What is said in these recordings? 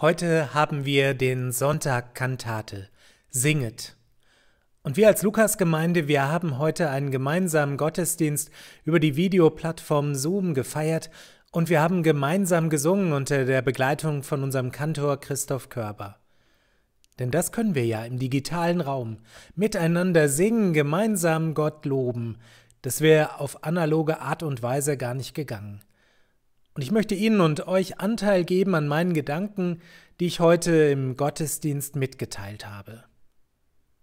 Heute haben wir den Sonntag Kantate. Singet. Und wir als Lukas-Gemeinde, wir haben heute einen gemeinsamen Gottesdienst über die Videoplattform Zoom gefeiert und wir haben gemeinsam gesungen unter der Begleitung von unserem Kantor Christoph Körber. Denn das können wir ja im digitalen Raum. Miteinander singen, gemeinsam Gott loben. Das wäre auf analoge Art und Weise gar nicht gegangen. Und ich möchte Ihnen und euch Anteil geben an meinen Gedanken, die ich heute im Gottesdienst mitgeteilt habe.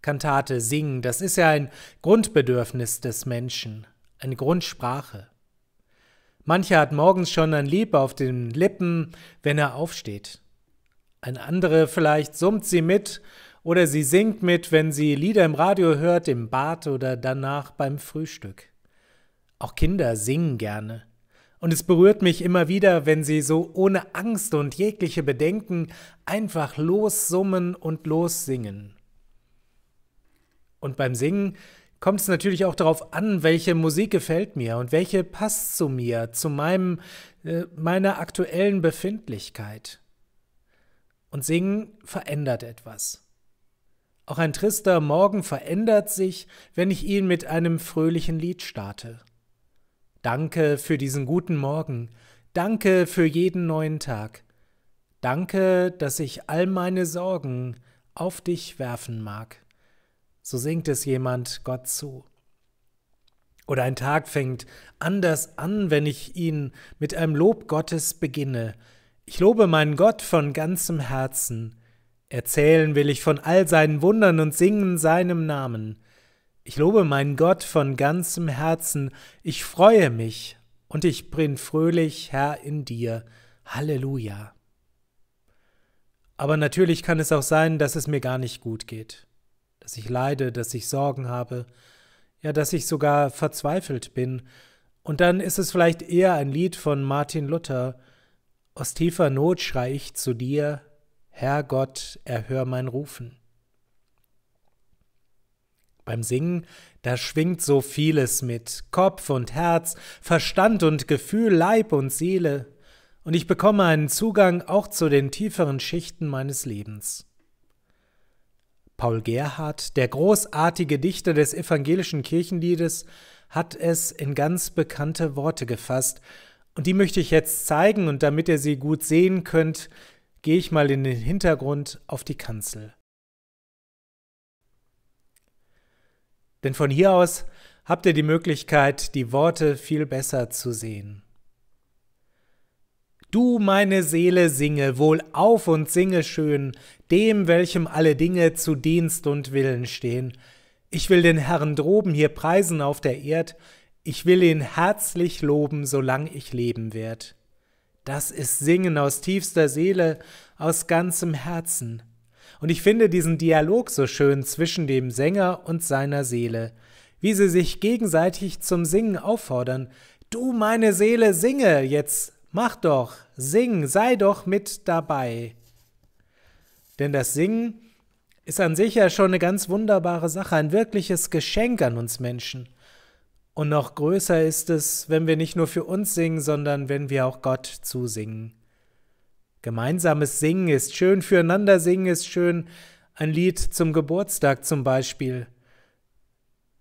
Kantate, Singen, das ist ja ein Grundbedürfnis des Menschen, eine Grundsprache. Mancher hat morgens schon ein Lieb auf den Lippen, wenn er aufsteht. Ein anderer vielleicht summt sie mit oder sie singt mit, wenn sie Lieder im Radio hört, im Bad oder danach beim Frühstück. Auch Kinder singen gerne. Und es berührt mich immer wieder, wenn sie so ohne Angst und jegliche Bedenken einfach lossummen und lossingen. Und beim Singen kommt es natürlich auch darauf an, welche Musik gefällt mir und welche passt zu mir, zu meinem, äh, meiner aktuellen Befindlichkeit. Und Singen verändert etwas. Auch ein trister Morgen verändert sich, wenn ich ihn mit einem fröhlichen Lied starte. Danke für diesen guten Morgen. Danke für jeden neuen Tag. Danke, dass ich all meine Sorgen auf dich werfen mag. So singt es jemand Gott zu. Oder ein Tag fängt anders an, wenn ich ihn mit einem Lob Gottes beginne. Ich lobe meinen Gott von ganzem Herzen. Erzählen will ich von all seinen Wundern und singen seinem Namen. Ich lobe meinen Gott von ganzem Herzen, ich freue mich und ich bin fröhlich, Herr, in dir. Halleluja. Aber natürlich kann es auch sein, dass es mir gar nicht gut geht, dass ich leide, dass ich Sorgen habe, ja, dass ich sogar verzweifelt bin. Und dann ist es vielleicht eher ein Lied von Martin Luther. Aus tiefer Not schrei ich zu dir, Herr Gott, erhör mein Rufen beim Singen, da schwingt so vieles mit Kopf und Herz, Verstand und Gefühl, Leib und Seele, und ich bekomme einen Zugang auch zu den tieferen Schichten meines Lebens. Paul Gerhard, der großartige Dichter des evangelischen Kirchenliedes, hat es in ganz bekannte Worte gefasst, und die möchte ich jetzt zeigen, und damit ihr sie gut sehen könnt, gehe ich mal in den Hintergrund auf die Kanzel. Denn von hier aus habt ihr die Möglichkeit, die Worte viel besser zu sehen. Du, meine Seele, singe wohl auf und singe schön, dem, welchem alle Dinge zu Dienst und Willen stehen. Ich will den Herrn droben hier preisen auf der Erd, ich will ihn herzlich loben, solang ich leben werd. Das ist Singen aus tiefster Seele, aus ganzem Herzen. Und ich finde diesen Dialog so schön zwischen dem Sänger und seiner Seele, wie sie sich gegenseitig zum Singen auffordern. Du, meine Seele, singe jetzt, mach doch, sing, sei doch mit dabei. Denn das Singen ist an sich ja schon eine ganz wunderbare Sache, ein wirkliches Geschenk an uns Menschen. Und noch größer ist es, wenn wir nicht nur für uns singen, sondern wenn wir auch Gott zusingen. Gemeinsames Singen ist schön, füreinander singen ist schön. Ein Lied zum Geburtstag zum Beispiel.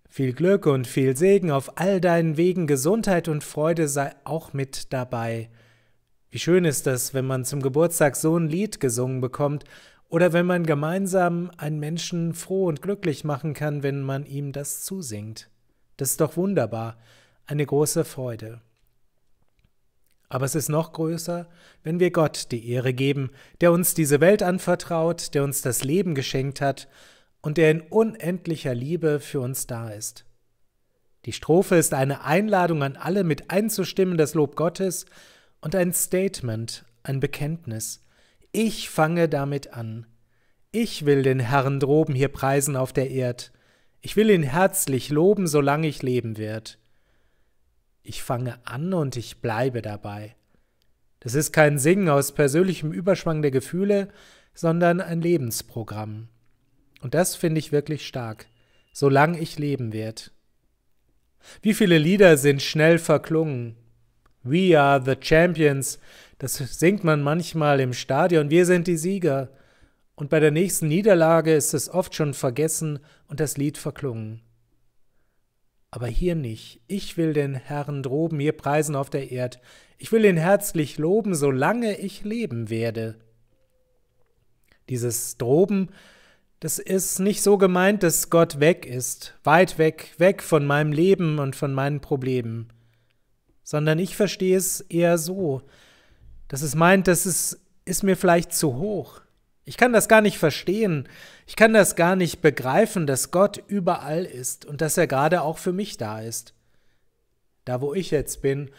Viel Glück und viel Segen auf all deinen Wegen, Gesundheit und Freude sei auch mit dabei. Wie schön ist das, wenn man zum Geburtstag so ein Lied gesungen bekommt oder wenn man gemeinsam einen Menschen froh und glücklich machen kann, wenn man ihm das zusingt. Das ist doch wunderbar, eine große Freude. Aber es ist noch größer, wenn wir Gott die Ehre geben, der uns diese Welt anvertraut, der uns das Leben geschenkt hat und der in unendlicher Liebe für uns da ist. Die Strophe ist eine Einladung an alle, mit einzustimmen das Lob Gottes und ein Statement, ein Bekenntnis. Ich fange damit an. Ich will den Herrn droben hier preisen auf der Erd. Ich will ihn herzlich loben, solange ich leben werde ich fange an und ich bleibe dabei. Das ist kein Singen aus persönlichem Überschwang der Gefühle, sondern ein Lebensprogramm. Und das finde ich wirklich stark, solange ich leben werde. Wie viele Lieder sind schnell verklungen? We are the champions, das singt man manchmal im Stadion, wir sind die Sieger. Und bei der nächsten Niederlage ist es oft schon vergessen und das Lied verklungen aber hier nicht. Ich will den Herrn droben mir preisen auf der Erd. Ich will ihn herzlich loben, solange ich leben werde. Dieses droben, das ist nicht so gemeint, dass Gott weg ist, weit weg, weg von meinem Leben und von meinen Problemen, sondern ich verstehe es eher so, dass es meint, dass es ist mir vielleicht zu hoch, ist. Ich kann das gar nicht verstehen. Ich kann das gar nicht begreifen, dass Gott überall ist und dass er gerade auch für mich da ist. Da, wo ich jetzt bin,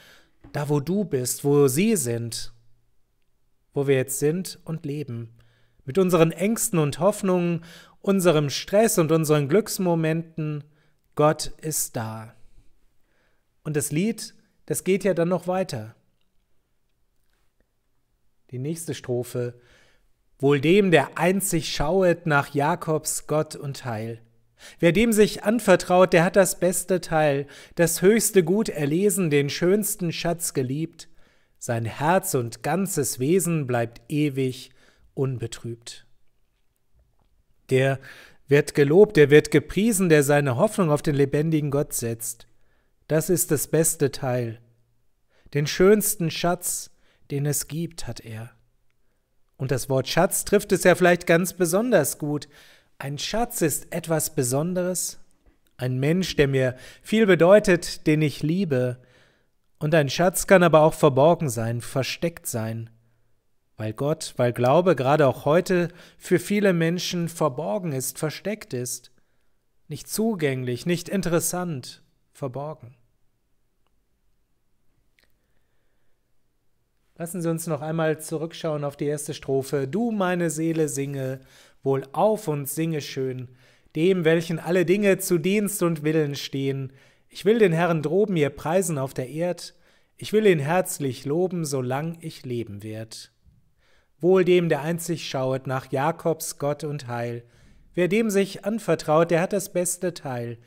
da, wo du bist, wo sie sind, wo wir jetzt sind und leben. Mit unseren Ängsten und Hoffnungen, unserem Stress und unseren Glücksmomenten. Gott ist da. Und das Lied, das geht ja dann noch weiter. Die nächste Strophe Wohl dem, der einzig schauet nach Jakobs Gott und Heil. Wer dem sich anvertraut, der hat das beste Teil, das höchste Gut erlesen, den schönsten Schatz geliebt. Sein Herz und ganzes Wesen bleibt ewig unbetrübt. Der wird gelobt, der wird gepriesen, der seine Hoffnung auf den lebendigen Gott setzt. Das ist das beste Teil. Den schönsten Schatz, den es gibt, hat er. Und das Wort Schatz trifft es ja vielleicht ganz besonders gut. Ein Schatz ist etwas Besonderes, ein Mensch, der mir viel bedeutet, den ich liebe. Und ein Schatz kann aber auch verborgen sein, versteckt sein. Weil Gott, weil Glaube gerade auch heute für viele Menschen verborgen ist, versteckt ist, nicht zugänglich, nicht interessant, verborgen. Lassen Sie uns noch einmal zurückschauen auf die erste Strophe. Du, meine Seele, singe, wohl auf und singe schön, dem, welchen alle Dinge zu Dienst und Willen stehen. Ich will den Herrn droben ihr preisen auf der Erd, ich will ihn herzlich loben, solang ich leben werd. Wohl dem, der einzig schauet nach Jakobs Gott und Heil. Wer dem sich anvertraut, der hat das beste Teil,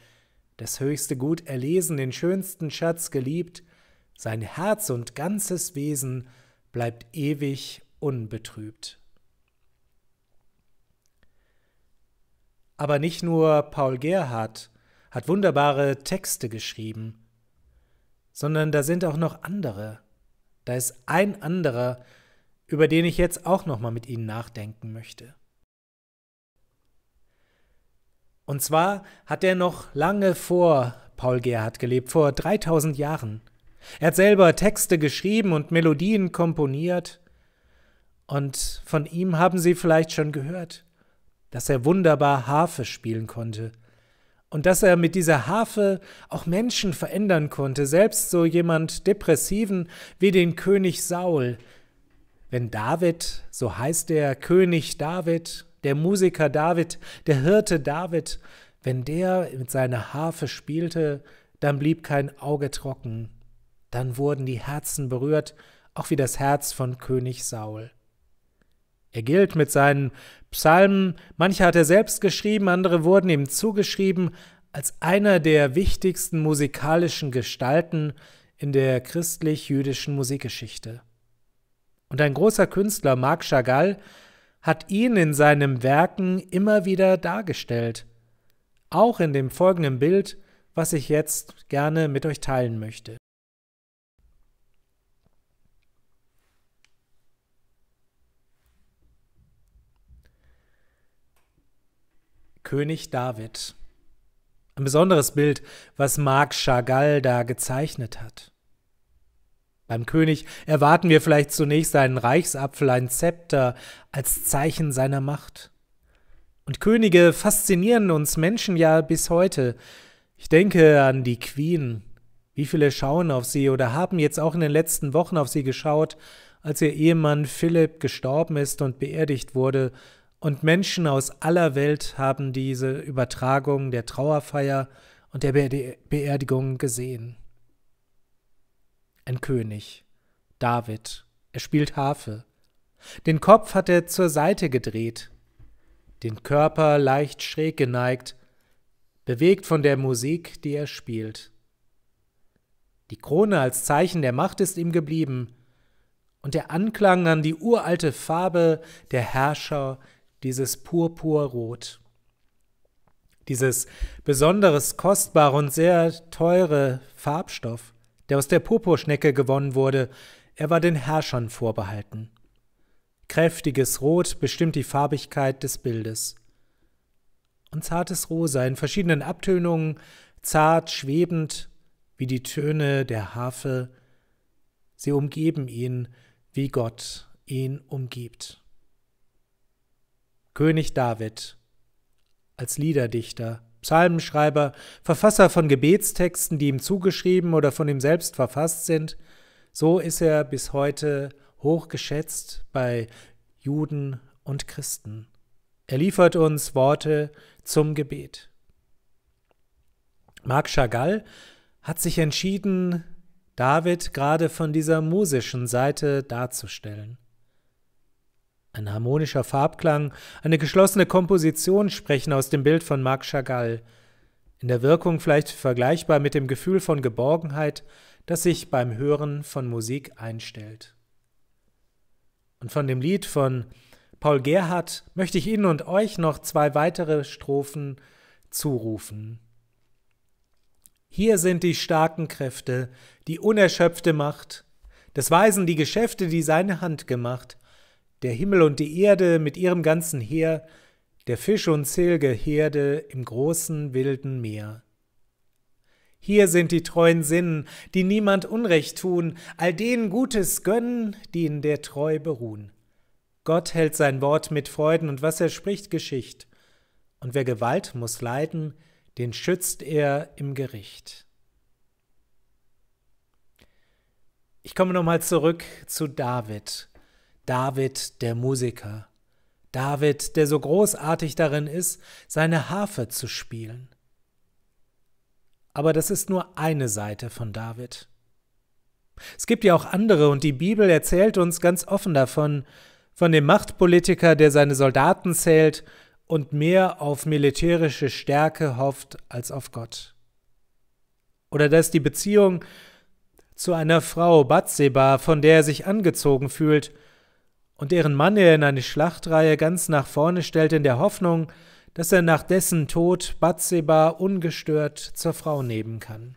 das höchste Gut erlesen, den schönsten Schatz geliebt, sein Herz und ganzes Wesen bleibt ewig unbetrübt. Aber nicht nur Paul Gerhardt hat wunderbare Texte geschrieben, sondern da sind auch noch andere. Da ist ein anderer, über den ich jetzt auch nochmal mit Ihnen nachdenken möchte. Und zwar hat er noch lange vor Paul Gerhardt gelebt, vor 3000 Jahren. Er hat selber Texte geschrieben und Melodien komponiert. Und von ihm haben Sie vielleicht schon gehört, dass er wunderbar Harfe spielen konnte. Und dass er mit dieser Harfe auch Menschen verändern konnte, selbst so jemand Depressiven wie den König Saul. Wenn David, so heißt der König David, der Musiker David, der Hirte David, wenn der mit seiner Harfe spielte, dann blieb kein Auge trocken, dann wurden die Herzen berührt, auch wie das Herz von König Saul. Er gilt mit seinen Psalmen, manche hat er selbst geschrieben, andere wurden ihm zugeschrieben, als einer der wichtigsten musikalischen Gestalten in der christlich-jüdischen Musikgeschichte. Und ein großer Künstler, Marc Chagall, hat ihn in seinen Werken immer wieder dargestellt. Auch in dem folgenden Bild, was ich jetzt gerne mit euch teilen möchte. König David. Ein besonderes Bild, was Marc Chagall da gezeichnet hat. Beim König erwarten wir vielleicht zunächst einen Reichsapfel, ein Zepter als Zeichen seiner Macht. Und Könige faszinieren uns Menschen ja bis heute. Ich denke an die Queen. Wie viele schauen auf sie oder haben jetzt auch in den letzten Wochen auf sie geschaut als ihr Ehemann Philipp gestorben ist und beerdigt wurde und Menschen aus aller Welt haben diese Übertragung der Trauerfeier und der Beerdigung gesehen. Ein König, David, er spielt Harfe. Den Kopf hat er zur Seite gedreht, den Körper leicht schräg geneigt, bewegt von der Musik, die er spielt. Die Krone als Zeichen der Macht ist ihm geblieben, und der Anklang an die uralte Farbe der Herrscher dieses Purpurrot. Dieses besonderes, kostbare und sehr teure Farbstoff, der aus der Purpurschnecke gewonnen wurde, er war den Herrschern vorbehalten. Kräftiges Rot bestimmt die Farbigkeit des Bildes. Und zartes Rosa in verschiedenen Abtönungen, zart, schwebend, wie die Töne der Harfe, sie umgeben ihn, wie Gott ihn umgibt. König David als Liederdichter, Psalmenschreiber, Verfasser von Gebetstexten, die ihm zugeschrieben oder von ihm selbst verfasst sind, so ist er bis heute hochgeschätzt bei Juden und Christen. Er liefert uns Worte zum Gebet. Marc Chagall hat sich entschieden, David gerade von dieser musischen Seite darzustellen. Ein harmonischer Farbklang, eine geschlossene Komposition sprechen aus dem Bild von Marc Chagall. In der Wirkung vielleicht vergleichbar mit dem Gefühl von Geborgenheit, das sich beim Hören von Musik einstellt. Und von dem Lied von Paul Gerhardt möchte ich Ihnen und euch noch zwei weitere Strophen zurufen. Hier sind die starken Kräfte, die unerschöpfte Macht, des Weisen die Geschäfte, die seine Hand gemacht, der Himmel und die Erde mit ihrem ganzen Heer, der Fisch und Zilgeherde im großen wilden Meer. Hier sind die treuen Sinnen, die niemand Unrecht tun, all denen Gutes gönnen, die in der Treu beruhen. Gott hält sein Wort mit Freuden, und was er spricht, Geschicht. Und wer Gewalt muss leiden, den schützt er im Gericht. Ich komme nochmal zurück zu David. David der Musiker, David, der so großartig darin ist, seine Harfe zu spielen. Aber das ist nur eine Seite von David. Es gibt ja auch andere, und die Bibel erzählt uns ganz offen davon, von dem Machtpolitiker, der seine Soldaten zählt und mehr auf militärische Stärke hofft als auf Gott. Oder dass die Beziehung zu einer Frau Batseba, von der er sich angezogen fühlt, und deren Mann er in eine Schlachtreihe ganz nach vorne stellt in der Hoffnung, dass er nach dessen Tod Batseba ungestört zur Frau nehmen kann.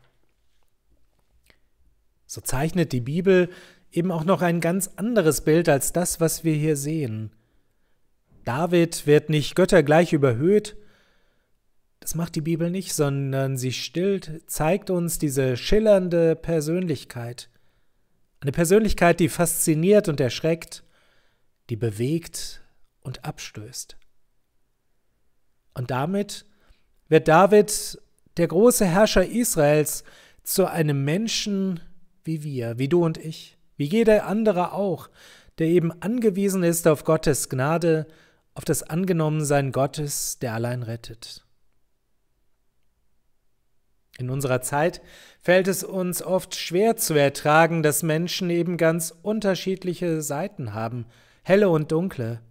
So zeichnet die Bibel eben auch noch ein ganz anderes Bild als das, was wir hier sehen. David wird nicht göttergleich überhöht, das macht die Bibel nicht, sondern sie stillt, zeigt uns diese schillernde Persönlichkeit. Eine Persönlichkeit, die fasziniert und erschreckt, die bewegt und abstößt. Und damit wird David, der große Herrscher Israels, zu einem Menschen wie wir, wie du und ich, wie jeder andere auch, der eben angewiesen ist auf Gottes Gnade, auf das Angenommensein Gottes, der allein rettet. In unserer Zeit fällt es uns oft schwer zu ertragen, dass Menschen eben ganz unterschiedliche Seiten haben, helle und dunkle,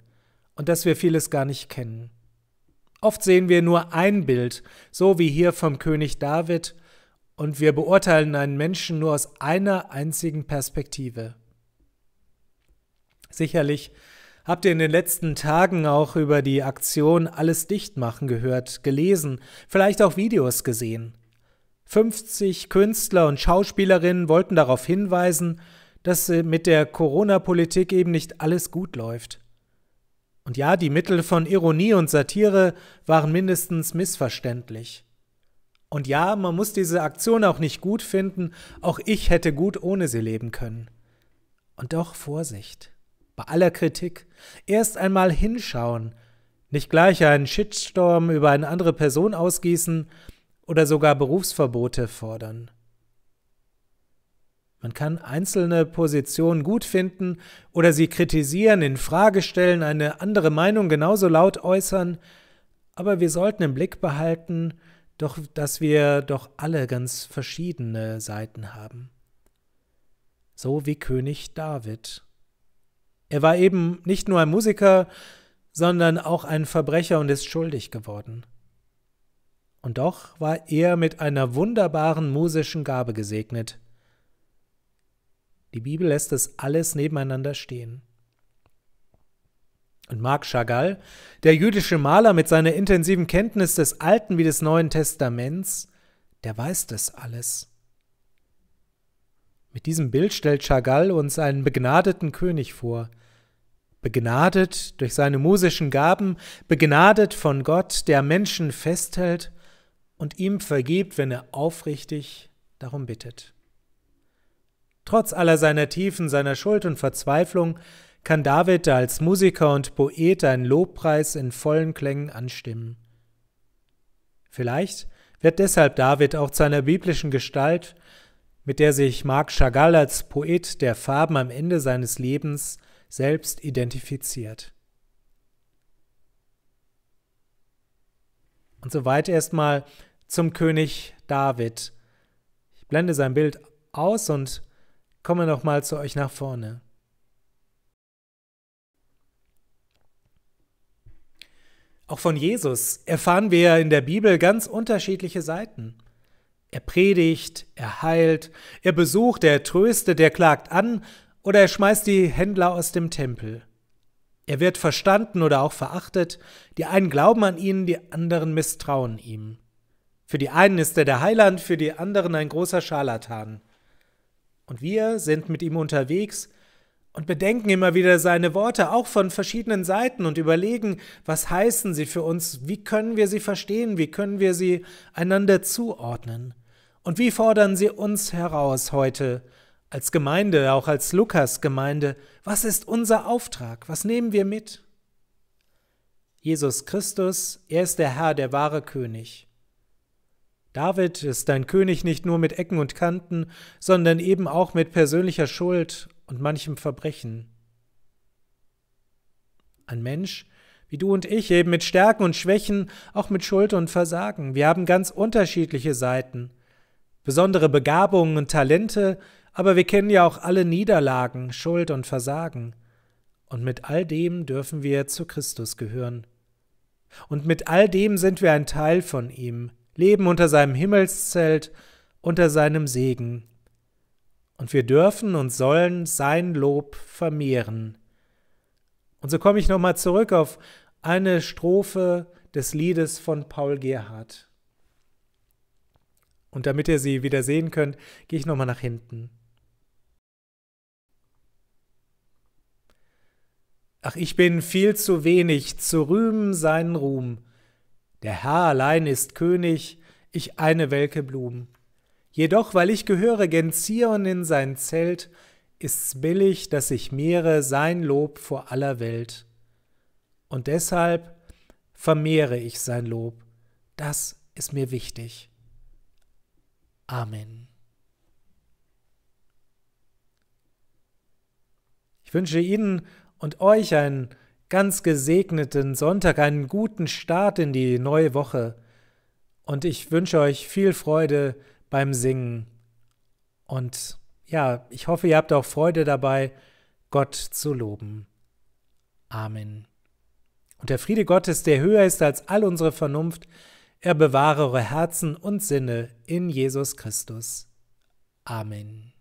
und dass wir vieles gar nicht kennen. Oft sehen wir nur ein Bild, so wie hier vom König David, und wir beurteilen einen Menschen nur aus einer einzigen Perspektive. Sicherlich habt ihr in den letzten Tagen auch über die Aktion Alles dicht machen gehört, gelesen, vielleicht auch Videos gesehen. 50 Künstler und Schauspielerinnen wollten darauf hinweisen, dass äh, mit der Corona-Politik eben nicht alles gut läuft. Und ja, die Mittel von Ironie und Satire waren mindestens missverständlich. Und ja, man muss diese Aktion auch nicht gut finden, auch ich hätte gut ohne sie leben können. Und doch Vorsicht, bei aller Kritik, erst einmal hinschauen, nicht gleich einen Shitstorm über eine andere Person ausgießen oder sogar Berufsverbote fordern. Man kann einzelne Positionen gut finden oder sie kritisieren, in Frage stellen, eine andere Meinung genauso laut äußern, aber wir sollten im Blick behalten, doch dass wir doch alle ganz verschiedene Seiten haben. So wie König David. Er war eben nicht nur ein Musiker, sondern auch ein Verbrecher und ist schuldig geworden. Und doch war er mit einer wunderbaren musischen Gabe gesegnet. Die Bibel lässt das alles nebeneinander stehen. Und Marc Chagall, der jüdische Maler mit seiner intensiven Kenntnis des Alten wie des Neuen Testaments, der weiß das alles. Mit diesem Bild stellt Chagall uns einen begnadeten König vor, begnadet durch seine musischen Gaben, begnadet von Gott, der Menschen festhält und ihm vergibt, wenn er aufrichtig darum bittet. Trotz aller seiner Tiefen, seiner Schuld und Verzweiflung kann David als Musiker und Poet einen Lobpreis in vollen Klängen anstimmen. Vielleicht wird deshalb David auch zu einer biblischen Gestalt, mit der sich Marc Chagall als Poet der Farben am Ende seines Lebens selbst identifiziert. Und soweit erstmal zum König David. Ich blende sein Bild aus und komme nochmal zu euch nach vorne. Auch von Jesus erfahren wir in der Bibel ganz unterschiedliche Seiten. Er predigt, er heilt, er besucht, er tröstet, er klagt an oder er schmeißt die Händler aus dem Tempel. Er wird verstanden oder auch verachtet, die einen glauben an ihn, die anderen misstrauen ihm. Für die einen ist er der Heiland, für die anderen ein großer Scharlatan. Und wir sind mit ihm unterwegs und bedenken immer wieder seine Worte, auch von verschiedenen Seiten, und überlegen, was heißen sie für uns, wie können wir sie verstehen, wie können wir sie einander zuordnen. Und wie fordern sie uns heraus heute als Gemeinde, auch als Lukas-Gemeinde, was ist unser Auftrag, was nehmen wir mit? Jesus Christus, er ist der Herr, der wahre König. David ist dein König nicht nur mit Ecken und Kanten, sondern eben auch mit persönlicher Schuld und manchem Verbrechen. Ein Mensch, wie du und ich, eben mit Stärken und Schwächen, auch mit Schuld und Versagen. Wir haben ganz unterschiedliche Seiten, besondere Begabungen und Talente, aber wir kennen ja auch alle Niederlagen, Schuld und Versagen. Und mit all dem dürfen wir zu Christus gehören. Und mit all dem sind wir ein Teil von ihm, leben unter seinem Himmelszelt, unter seinem Segen. Und wir dürfen und sollen sein Lob vermehren. Und so komme ich nochmal zurück auf eine Strophe des Liedes von Paul Gerhard. Und damit ihr sie wieder sehen könnt, gehe ich nochmal nach hinten. Ach, ich bin viel zu wenig zu rühmen seinen Ruhm der Herr allein ist König, ich eine welke Blumen. Jedoch, weil ich gehöre gen Zion in sein Zelt, ist's billig, dass ich mehre sein Lob vor aller Welt. Und deshalb vermehre ich sein Lob. Das ist mir wichtig. Amen. Ich wünsche Ihnen und euch einen ganz gesegneten Sonntag, einen guten Start in die neue Woche und ich wünsche euch viel Freude beim Singen. Und ja, ich hoffe, ihr habt auch Freude dabei, Gott zu loben. Amen. Und der Friede Gottes, der höher ist als all unsere Vernunft, er bewahre eure Herzen und Sinne in Jesus Christus. Amen.